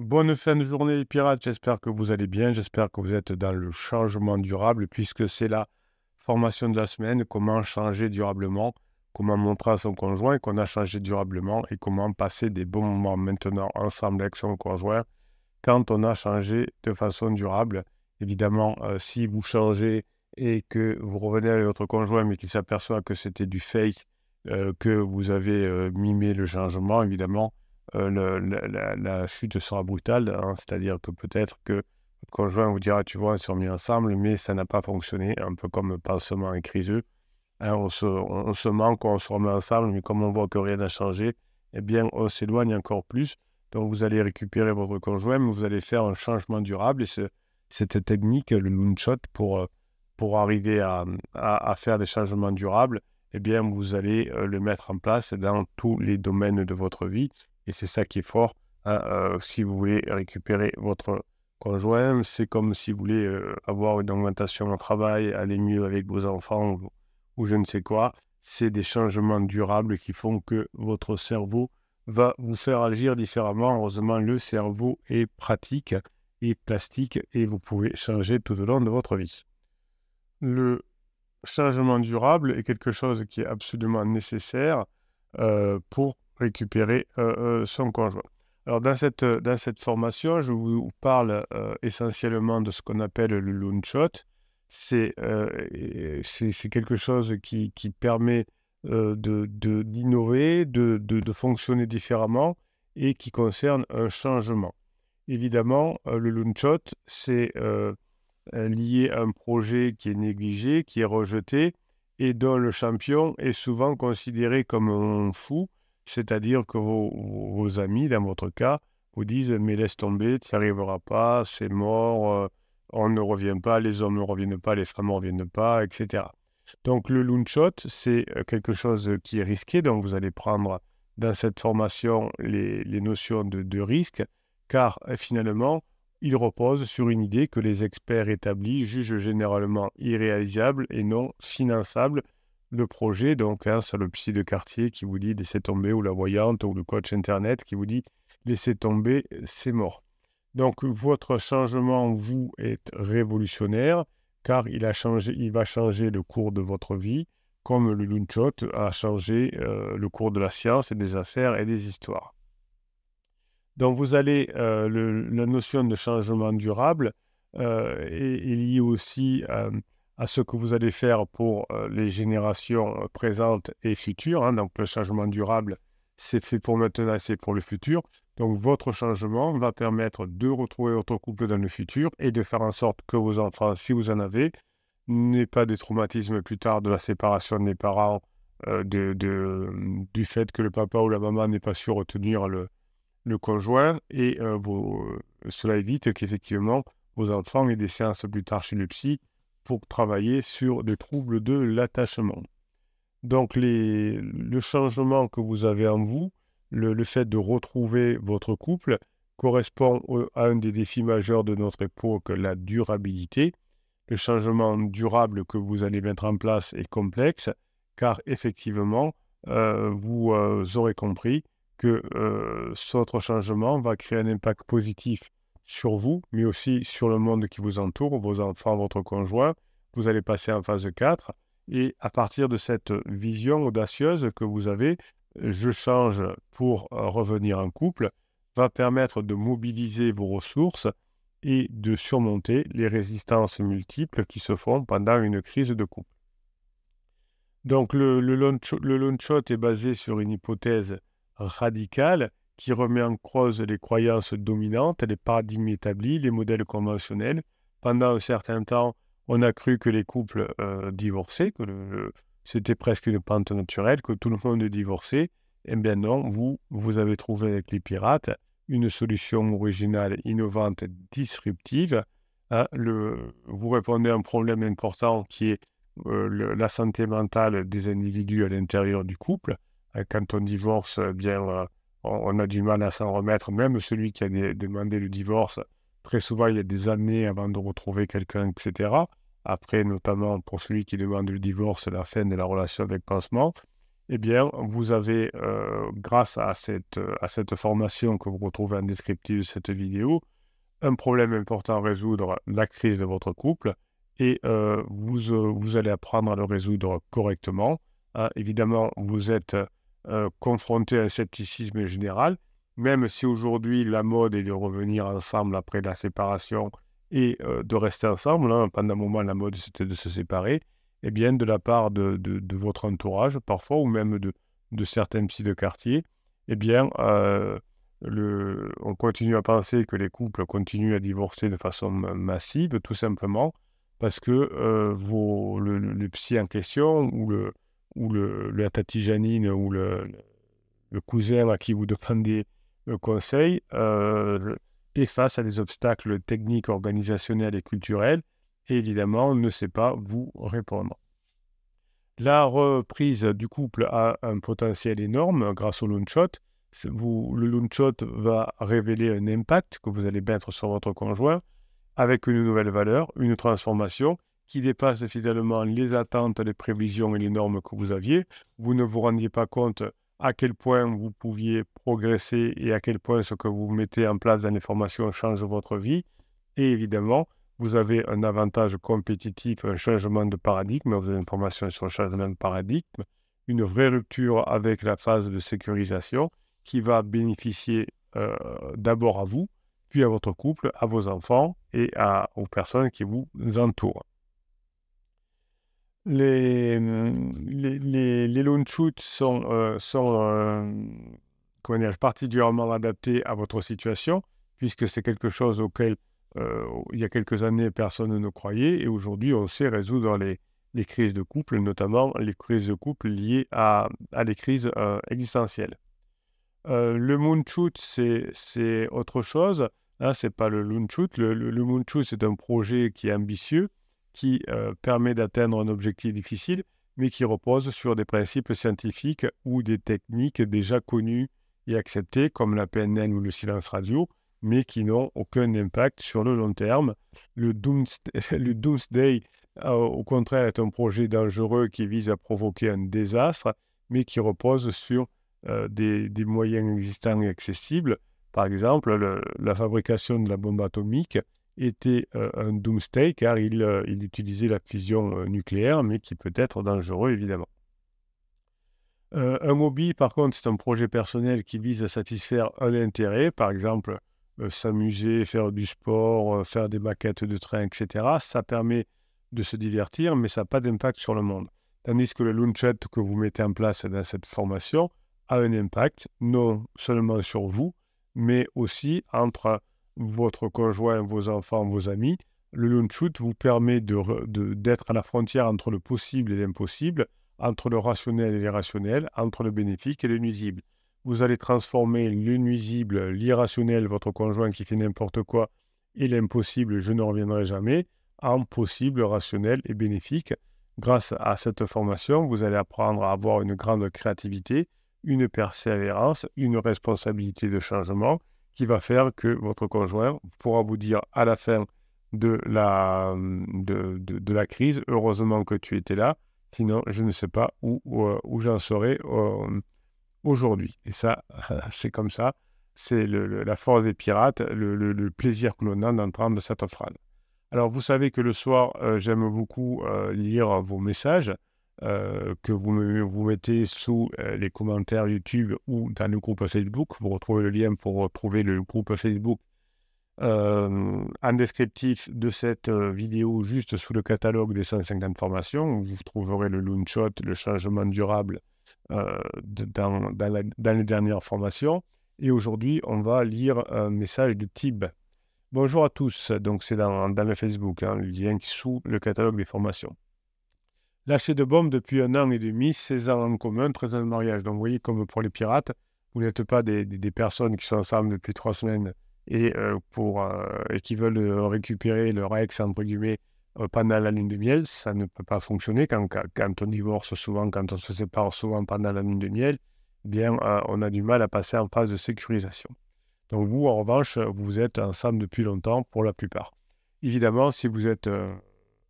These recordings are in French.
Bonne fin de journée les pirates, j'espère que vous allez bien, j'espère que vous êtes dans le changement durable puisque c'est la formation de la semaine, comment changer durablement, comment montrer à son conjoint qu'on a changé durablement et comment passer des bons moments maintenant ensemble avec son conjoint quand on a changé de façon durable. Évidemment, euh, si vous changez et que vous revenez avec votre conjoint mais qu'il s'aperçoit que c'était du fake, euh, que vous avez euh, mimé le changement, évidemment, euh, la, chute sera brutale. Hein. C'est-à-dire que peut-être que votre conjoint vous dira, tu vois, on s'est remis ensemble, mais ça n'a pas fonctionné, un peu comme pansement et criseux. Hein. on, se, on, se manque, on se remet ensemble, mais comme on voit que rien n'a changé, eh bien, on s'éloigne encore plus. Donc, vous allez récupérer votre conjoint, mais vous allez faire un changement durable. Et cette technique, le moonshot, pour, pour arriver à, faire des changements durables, eh bien, vous allez euh, le mettre en place dans tous les domaines de votre vie. Et c'est ça qui est fort. Hein, euh, si vous voulez récupérer votre conjoint, c'est comme si vous voulez euh, avoir une augmentation au travail, aller mieux avec vos enfants ou, je ne sais quoi. C'est des changements durables qui font que votre cerveau va vous faire agir différemment. Heureusement, le cerveau est pratique et plastique et vous pouvez changer tout au long de votre vie. Le changement durable est quelque chose qui est absolument nécessaire euh, pour récupérer euh, euh, son conjoint. Alors dans cette, euh, dans cette formation, je vous parle essentiellement de ce qu'on appelle le loan shot. C'est quelque chose qui, qui permet d'innover, de, de, de, fonctionner différemment et qui concerne un changement. Évidemment, le loan shot, c'est lié à un projet qui est négligé, qui est rejeté et dont le champion est souvent considéré comme un fou c'est-à-dire que vos, amis, dans votre cas, vous disent Mais laisse tomber, tu n'y pas, c'est mort, euh, on ne revient pas, les hommes ne reviennent pas, les femmes ne reviennent pas, etc. Donc le loonshot, c'est euh, quelque chose qui est risqué, donc vous allez prendre dans cette formation les, notions de, de, risque, car euh, finalement, il repose sur une idée que les experts établis jugent généralement irréalisable et non finançable, le projet. Donc, c'est hein, le psy de quartier qui vous dit laissez tomber, ou la voyante, ou le coach internet qui vous dit laissez tomber, c'est mort. Donc, votre changement, vous, est révolutionnaire, car il, a changé, il va changer le cours de votre vie, comme le Lunchot a changé euh, le cours de la science et des affaires et des histoires. Donc, vous allez, euh, la notion de changement durable et euh, est, est liée aussi à à ce que vous allez faire pour euh, les générations euh, présentes et futures. Hein. Donc le changement durable, c'est fait pour maintenant, c'est pour le futur. Donc votre changement va permettre de retrouver votre couple dans le futur et de faire en sorte que vos enfants, si vous en avez, n'aient pas des traumatismes plus tard de la séparation des parents, euh, de, du fait que le papa ou la maman n'est pas su retenir le, le conjoint. Et cela évite qu'effectivement vos enfants aient des séances plus tard chez le psy pour travailler sur les troubles de l'attachement. Donc le changement que vous avez en vous, le, fait de retrouver votre couple, correspond à un des défis majeurs de notre époque, la durabilité. Le changement durable que vous allez mettre en place est complexe, car effectivement, euh, vous euh, aurez compris que euh, ce changement va créer un impact positif sur vous, mais aussi sur le monde qui vous entoure, vos enfants, votre conjoint. Vous allez passer en phase 4. Et à partir de cette vision audacieuse que vous avez, je change pour euh, revenir en couple, va permettre de mobiliser vos ressources et de surmonter les résistances multiples qui se font pendant une crise de couple. Donc le, le, launch shot est basé sur une hypothèse radicale qui remet en cause les croyances dominantes, les paradigmes établis, les modèles conventionnels. Pendant un certain temps, on a cru que les couples euh, divorçaient, que c'était presque une pente naturelle, que tout le monde divorçait. Eh bien non, vous, vous avez trouvé avec les pirates une solution originale, innovante, disruptive. Hein, le, vous répondez à un problème important qui est euh, la santé mentale des individus à l'intérieur du couple. Hein, quand on divorce, eh bien, euh, on, a du mal à s'en remettre. Même celui qui a demandé le divorce, très souvent, il y a des années avant de retrouver quelqu'un, etc. Après, notamment pour celui qui demande le divorce, la fin de la relation avec pansement, eh bien, vous avez, euh, grâce à cette, formation que vous retrouvez en descriptif de cette vidéo, un problème important à résoudre, la de votre couple, et euh, euh, vous allez apprendre à le résoudre correctement. évidemment, vous êtes euh, confronté à un scepticisme général, même si aujourd'hui la mode est de revenir ensemble après la séparation et euh, de rester ensemble, hein. pendant un moment la mode c'était de se séparer, et eh bien de la part de, votre entourage parfois, ou même de, de certains psys de quartier, eh bien euh, on continue à penser que les couples continuent à divorcer de façon massive, tout simplement parce que le, le, psy en question ou le, ou le, la ou le, cousin à qui vous demandez euh, conseil est euh, face à des obstacles techniques, organisationnels et culturels, et évidemment ne sait pas vous répondre. La reprise du couple a un potentiel énorme grâce au lunchot. shot. le lunchot va révéler un impact que vous allez mettre sur votre conjoint avec une nouvelle valeur, une transformation qui dépasse finalement les attentes, les prévisions et les normes que vous aviez. Vous ne vous rendiez pas compte à quel point vous pouviez progresser et à quel point ce que vous mettez en place dans les formations change votre vie. Et évidemment, vous avez un avantage compétitif, un changement de paradigme, vous avez une formation sur le changement de paradigme, une vraie rupture avec la phase de sécurisation qui va bénéficier euh, d'abord à vous, puis à votre couple, à vos enfants et aux personnes qui vous entourent les, les, les, sont, euh, sont euh, particulièrement adaptés à votre situation, puisque c'est quelque chose auquel, euh, il y a quelques années, personne ne croyait, et aujourd'hui, on sait résoudre les, les crises de couple, notamment les crises de couple liées à, à des crises existentielles. le shoot c'est autre chose. Hein, ce n'est pas le loan shoot. Le, le, shoot c'est un projet qui est ambitieux, qui euh, permet d'atteindre un objectif difficile, mais qui repose sur des principes scientifiques ou des techniques déjà connues et acceptées, comme la PNN ou le silence radio, mais qui n'ont aucun impact sur le long terme. Le Doomsday, euh, au contraire, est un projet dangereux qui vise à provoquer un désastre, mais qui repose sur euh, des, moyens existants et accessibles. Par exemple, la fabrication de la bombe atomique était euh, un doomsday car il, euh, utilisait la fusion euh, nucléaire, mais qui peut être dangereux évidemment. un hobby, par contre, c'est un projet personnel qui vise à satisfaire un intérêt, par exemple s'amuser, faire du sport, faire des maquettes de train, etc. Ça permet de se divertir, mais ça n'a pas d'impact sur le monde. Tandis que le launchet que vous mettez en place dans cette formation a un impact, non seulement sur vous, mais aussi entre votre conjoint, vos enfants, vos amis, le launch vous permet d'être à la frontière entre le possible et l'impossible, entre le rationnel et l'irrationnel, entre le bénéfique et le nuisible. Vous allez transformer le nuisible, l'irrationnel, votre conjoint qui fait n'importe quoi, et l'impossible, je ne reviendrai jamais, en possible, rationnel et bénéfique. Grâce à cette formation, vous allez apprendre à avoir une grande créativité, une persévérance, une responsabilité de changement, qui va faire que votre conjoint pourra vous dire à la fin de la, hum, de, la crise, heureusement que tu étais là, sinon je ne sais pas où, euh, j'en serais hum, aujourd'hui. Et ça, c'est comme ça, c'est la force des pirates, le, plaisir que l'on a d'entendre cette phrase. Alors vous savez que le soir, euh, j'aime beaucoup euh, lire vos messages. Euh, que vous, vous mettez sous euh, les commentaires YouTube ou dans le groupe Facebook. Vous retrouvez le lien pour retrouver le groupe Facebook euh, en descriptif de cette vidéo, juste sous le catalogue des 150 formations. vous trouverez le loonshot, le changement durable dans, les dernières formations. Et aujourd'hui, on va lire un message de Tib. Bonjour à tous, donc c'est dans, le Facebook, hein, le lien sous le catalogue des formations. Lâcher de bombe depuis un an et demi, 16 ans en commun, 13 ans de mariage. Donc, vous voyez, comme pour les pirates, vous n'êtes pas des, personnes qui sont ensemble depuis trois semaines et, euh, euh, qui veulent euh, récupérer leur ex, entre guillemets, pendant la lune de miel. Ça ne peut pas fonctionner. Quand, quand on divorce souvent, quand on se sépare souvent pendant la lune de miel, eh bien, on a du mal à passer en phase de sécurisation. Donc, vous, en revanche, vous êtes ensemble depuis longtemps pour la plupart. Évidemment, si vous êtes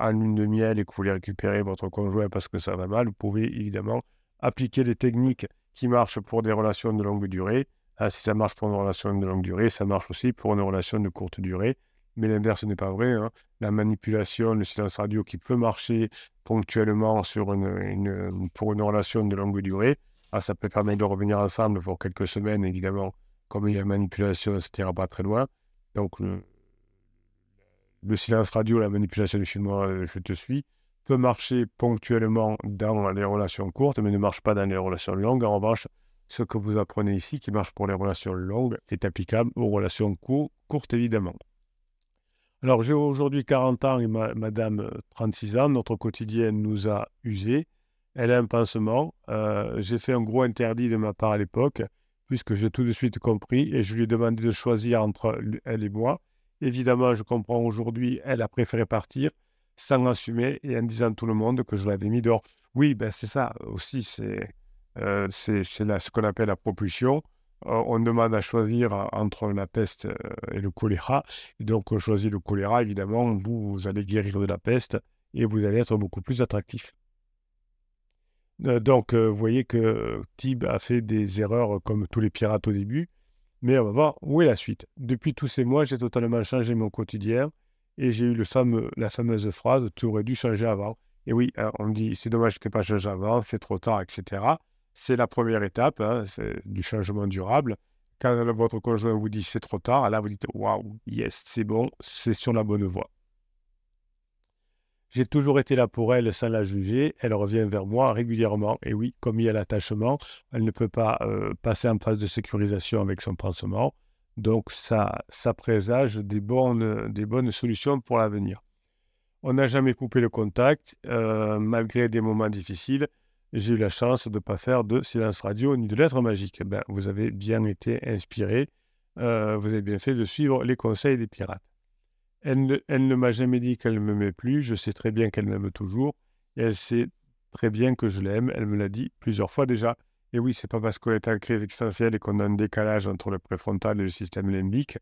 en lune de miel et que vous voulez récupérer votre conjoint parce que ça va mal, vous pouvez évidemment appliquer des techniques qui marchent pour des relations de longue durée. Ah, si ça marche pour une relation de longue durée, ça marche aussi pour une relation de courte durée. Mais l'inverse n'est pas vrai. Hein. La manipulation, le silence radio qui peut marcher ponctuellement sur une, pour une relation de longue durée, ah, ça peut permettre de revenir ensemble pour quelques semaines, évidemment. Comme il y a manipulation, etc. pas très loin. Donc, le silence radio, la manipulation du chinois, euh, je te suis, peut marcher ponctuellement dans les relations courtes, mais ne marche pas dans les relations longues. En revanche, ce que vous apprenez ici, qui marche pour les relations longues, est applicable aux relations courtes, évidemment. Alors, j'ai aujourd'hui 40 ans et madame 36 ans. Notre quotidien nous a usés. Elle a un pansement. Euh, j'ai fait un gros interdit de ma part à l'époque, puisque j'ai tout de suite compris et je lui ai demandé de choisir entre elle et moi. Évidemment, je comprends aujourd'hui, elle a préféré partir sans assumer et en disant à tout le monde que je l'avais mis dehors. Oui, ben c'est ça aussi, c'est euh, ce qu'on appelle la propulsion. Euh, on demande à choisir entre la peste euh, et le choléra. donc, on choisit le choléra, évidemment, vous, allez guérir de la peste et vous allez être beaucoup plus attractif. donc, vous voyez que Tib a fait des erreurs comme tous les pirates au début. Mais on va voir où est la suite. Depuis tous ces mois, j'ai totalement changé mon quotidien et j'ai eu le la fameuse phrase Tu aurais dû changer avant. Et oui, hein, on me dit C'est dommage que tu n'aies pas changé avant, c'est trop tard, etc. C'est la première étape hein, c'est du changement durable. Quand votre conjoint vous dit C'est trop tard, là vous dites Waouh, yes, c'est bon, c'est sur la bonne voie. J'ai toujours été là pour elle sans la juger. Elle revient vers moi régulièrement. Et oui, comme il y a l'attachement, elle ne peut pas euh, passer en phase de sécurisation avec son pansement. Donc ça, ça présage des bonnes, des bonnes solutions pour l'avenir. On n'a jamais coupé le contact, euh, malgré des moments difficiles. J'ai eu la chance de ne pas faire de silence radio ni de lettres magiques. Ben, vous avez bien été inspiré. Euh, vous avez bien fait de suivre les conseils des pirates. Elle ne, m'a jamais dit qu'elle ne m'aimait plus. Je sais très bien qu'elle m'aime toujours. elle sait très bien que je l'aime. Elle me l'a dit plusieurs fois déjà. Et oui, c'est pas parce qu'on est en crise existentielle et qu'on a un décalage entre le préfrontal et le système limbique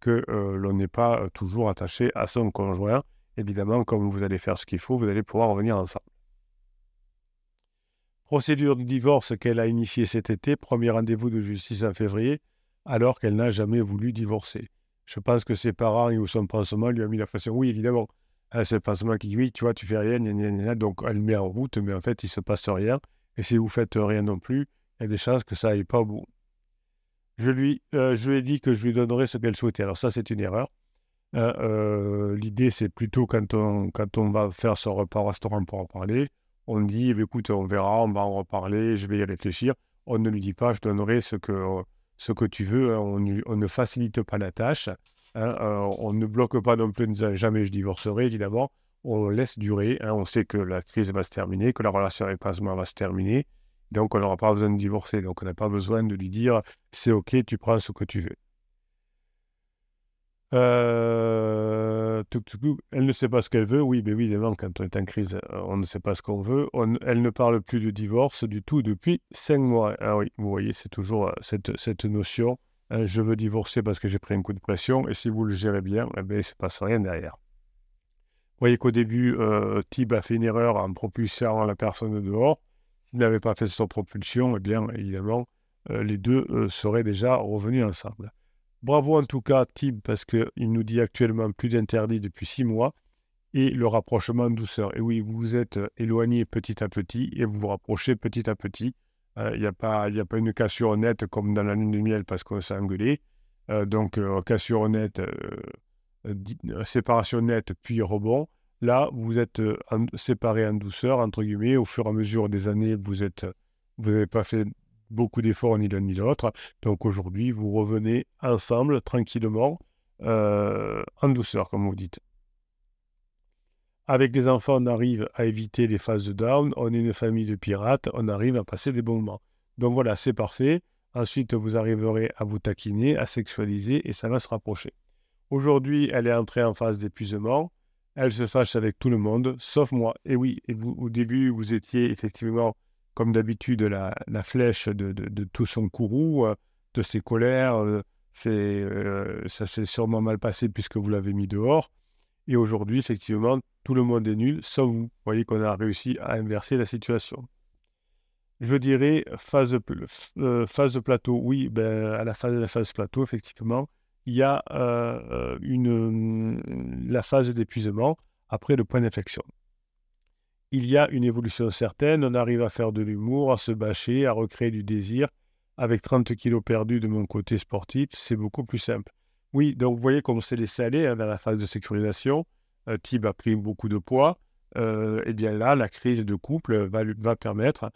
que euh, l'on n'est pas euh, toujours attaché à son conjoint. Évidemment, comme vous allez faire ce qu'il faut, vous allez pouvoir revenir ensemble. Procédure de divorce qu'elle a initiée cet été, premier rendez-vous de justice en février, alors qu'elle n'a jamais voulu divorcer. Je pense que ses parents ou son pansement lui ont mis la façon. Oui, évidemment. Hein, c'est le pansement qui dit tu vois, tu fais rien, donc elle met en route, mais en fait, il ne se passe rien. Et si vous faites rien non plus, il y a des chances que ça n'aille pas au bout. Je lui, euh, je lui ai dit que je lui donnerais ce qu'elle souhaitait. Alors ça, c'est une erreur. Hein, euh, l'idée, c'est plutôt quand on, quand on va faire son repas au restaurant pour en parler, on dit, eh écoute, on verra, on va en reparler, je vais y réfléchir. On ne lui dit pas, je donnerai ce que, ce que tu veux. Hein, on, ne facilite pas la tâche. Hein, euh, on ne bloque pas non plus, jamais je divorcerai, évidemment. On laisse durer. Hein, on sait que la crise va se terminer, que la relation avec Pasma va se terminer. Donc, on n'aura pas besoin de divorcer. Donc, on n'a pas besoin de lui dire c'est OK, tu prends ce que tu veux. Euh, elle ne sait pas ce qu'elle veut. Oui, mais ben oui, évidemment, quand on est en crise, euh, on ne sait pas ce qu'on veut. elle ne parle plus du divorce du tout depuis cinq mois. Ah oui, vous voyez, c'est toujours euh, cette, notion. Hein, je veux divorcer parce que j'ai pris un coup de pression. Et si vous le gérez bien, eh ben, il ne se passe rien derrière. Vous voyez qu'au début, euh, Tib a fait une erreur en propulsant la personne dehors. S'il n'avait pas fait son propulsion, eh bien, évidemment, les deux seraient déjà revenus ensemble. Bravo en tout cas, Tib, parce qu'il nous dit actuellement plus d'interdits depuis six mois et le rapprochement en douceur. Et oui, vous vous êtes euh, éloigné petit à petit et vous vous rapprochez petit à petit. Euh, il n'y a, pas, a pas une cassure nette comme dans la lune de miel parce qu'on s'est engueulé. Euh, donc, cassure nette, séparation nette, puis rebond. Là, vous êtes séparé en douceur, entre guillemets. Au fur et à mesure des années, vous êtes, vous n'avez pas fait beaucoup d'efforts ni l'un ni l'autre. Donc aujourd'hui, vous revenez ensemble, tranquillement, euh, en douceur, comme vous dites. Avec les enfants, on arrive à éviter les phases de down. On est une famille de pirates. On arrive à passer des bons moments. Donc voilà, c'est parfait. Ensuite, vous arriverez à vous taquiner, à sexualiser et ça va se rapprocher. Aujourd'hui, elle est entrée en phase d'épuisement. Elle se fâche avec tout le monde, sauf moi. Et oui, et vous, au début, vous étiez effectivement comme d'habitude, la, flèche de, tout son courroux, euh, de ses colères. Euh, euh, ça s'est sûrement mal passé puisque vous l'avez mis dehors. Et aujourd'hui, effectivement, tout le monde est nul, sans vous. Vous voyez qu'on a réussi à inverser la situation. Je dirais phase, plateau. Oui, ben, à la fin de la phase plateau, effectivement, il y a une, hum, la phase d'épuisement après le point d'infection il y a une évolution certaine, on arrive à faire de l'humour, à se bâcher, à recréer du désir. Avec 30 kilos perdus de mon côté sportif, c'est beaucoup plus simple. Oui, donc vous voyez qu'on c'est laissé aller vers la phase de sécurisation. Euh, Tib a pris beaucoup de poids. Euh, et bien là, la crise de couple va, permettre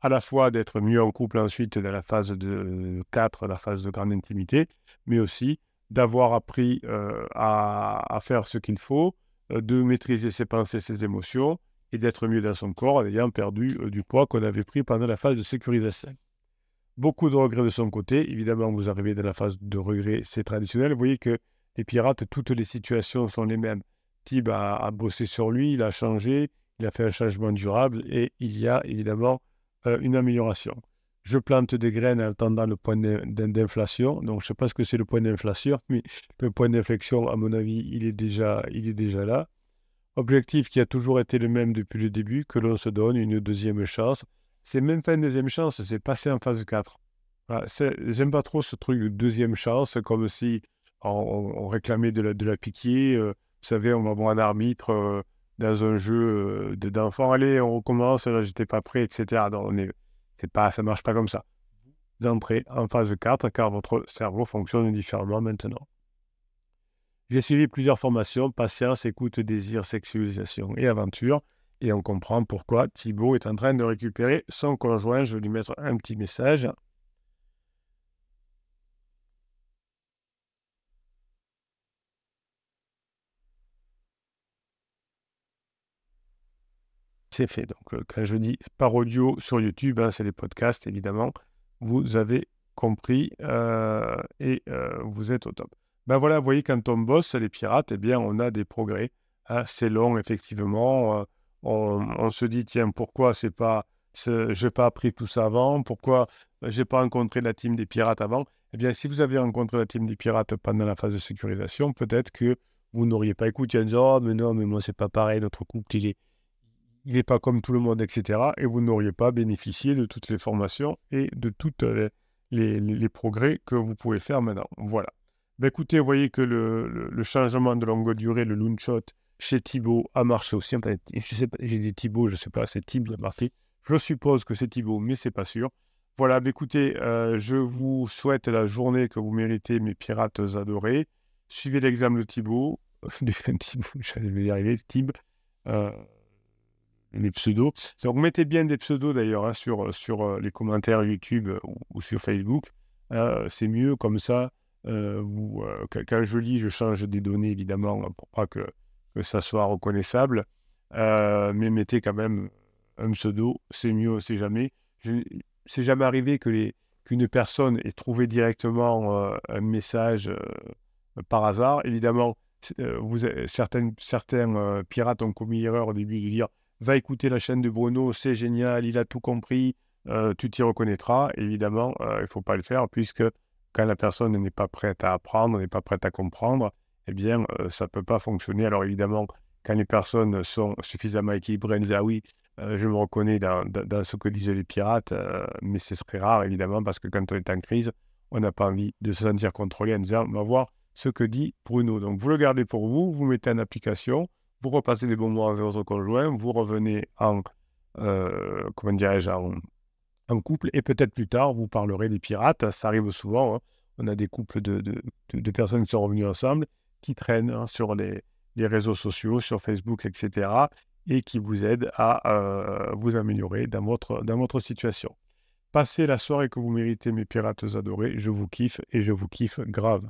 à la fois d'être mieux en couple ensuite dans la phase de 4, la phase de grande intimité, mais aussi d'avoir appris euh, à, à, faire ce qu'il faut, de maîtriser ses pensées, ses émotions, et d'être mieux dans son corps en ayant perdu euh, du poids qu'on avait pris pendant la phase de sécurisation. Beaucoup de regrets de son côté. Évidemment, vous arrivez dans la phase de regret, c'est traditionnel. Vous voyez que les pirates, toutes les situations sont les mêmes. Tib a, bossé sur lui, il a changé, il a fait un changement durable et il y a évidemment euh, une amélioration. Je plante des graines en attendant le point d'inflation. Donc, je ne sais pas ce que c'est le point d'inflation, mais le point d'inflexion, à mon avis, il est déjà, il est déjà là. Objectif qui a toujours été le même depuis le début, que l'on se donne une deuxième chance. C'est même pas une deuxième chance, c'est passer en phase 4. Voilà, J'aime pas trop ce truc de deuxième chance, comme si on, réclamait de la, de la pitié. Euh, vous savez, on va voir un arbitre euh, dans un jeu euh, d'enfants. d'enfant. Allez, on recommence, là, j'étais pas prêt, etc. Ça on pas, ça marche pas comme ça. entrez en phase 4, car votre cerveau fonctionne différemment maintenant. J'ai suivi plusieurs formations, patience, écoute, désir, sexualisation et aventure. Et on comprend pourquoi Thibaut est en train de récupérer son conjoint. Je vais lui mettre un petit message. C'est fait. Donc, euh, quand je dis par audio sur YouTube, hein, c'est les podcasts, évidemment. Vous avez compris euh, et euh, vous êtes au top ben voilà, vous voyez, quand on bosse les pirates, eh bien, on a des progrès. assez hein. c'est long, effectivement. Euh, on, se dit, tiens, pourquoi c'est pas, je n'ai pas appris tout ça avant Pourquoi j'ai pas rencontré la team des pirates avant Eh bien, si vous avez rencontré la team des pirates pendant la phase de sécurisation, peut-être que vous n'auriez pas écouté en disant, oh, mais non, mais moi, c'est pas pareil, notre couple, il est, il n'est pas comme tout le monde, etc. Et vous n'auriez pas bénéficié de toutes les formations et de tous les, progrès que vous pouvez faire maintenant. Voilà. Bah, écoutez, vous voyez que le, le, changement de longue durée, le loon shot chez Thibaut a marché aussi. j'ai dit Thibaut, je ne sais pas, c'est Thibaut qui a Je suppose que c'est Thibaut, mais c'est pas sûr. Voilà, bah, écoutez, euh, je vous souhaite la journée que vous méritez, mes pirates adorés. Suivez l'examen de Thibaut, thibault, euh, Thibaut, j'allais y arriver, Thib, euh, les pseudos. Donc mettez bien des pseudos d'ailleurs hein, sur, sur euh, les commentaires YouTube ou, sur Facebook. c'est mieux comme ça. Euh, euh, quand je lis, je change des données, évidemment, hein, pour pas que, ça soit reconnaissable. Euh, mais mettez quand même un pseudo, c'est mieux, c'est jamais. C'est jamais arrivé que les, qu'une personne ait trouvé directement un message par hasard. Évidemment, vous, certaines, certains pirates ont commis l'erreur au début de dire va écouter la chaîne de Bruno, c'est génial, il a tout compris, tu t'y reconnaîtras. Évidemment, il ne faut pas le faire puisque quand la personne n'est pas prête à apprendre, n'est pas prête à comprendre, eh bien, euh, ça ne peut pas fonctionner. Alors évidemment, quand les personnes sont suffisamment équilibrées, elles disent Ah oui, euh, je me reconnais dans, ce que disaient les pirates, euh, mais ce serait rare évidemment, parce que quand on est en crise, on n'a pas envie de se sentir contrôlé en disant On va voir ce que dit Bruno. Donc vous le gardez pour vous, vous mettez en application, vous repassez des bons mots avec votre conjoint, vous revenez en, comment dirais-je, un couple. Et peut-être plus tard, vous parlerez des pirates. Ça arrive souvent. Hein. On a des couples de, personnes qui sont revenues ensemble, qui traînent hein, sur les, réseaux sociaux, sur Facebook, etc. Et qui vous aident à euh, vous améliorer dans votre, dans votre situation. Passez la soirée que vous méritez, mes pirates adorés. Je vous kiffe et je vous kiffe grave.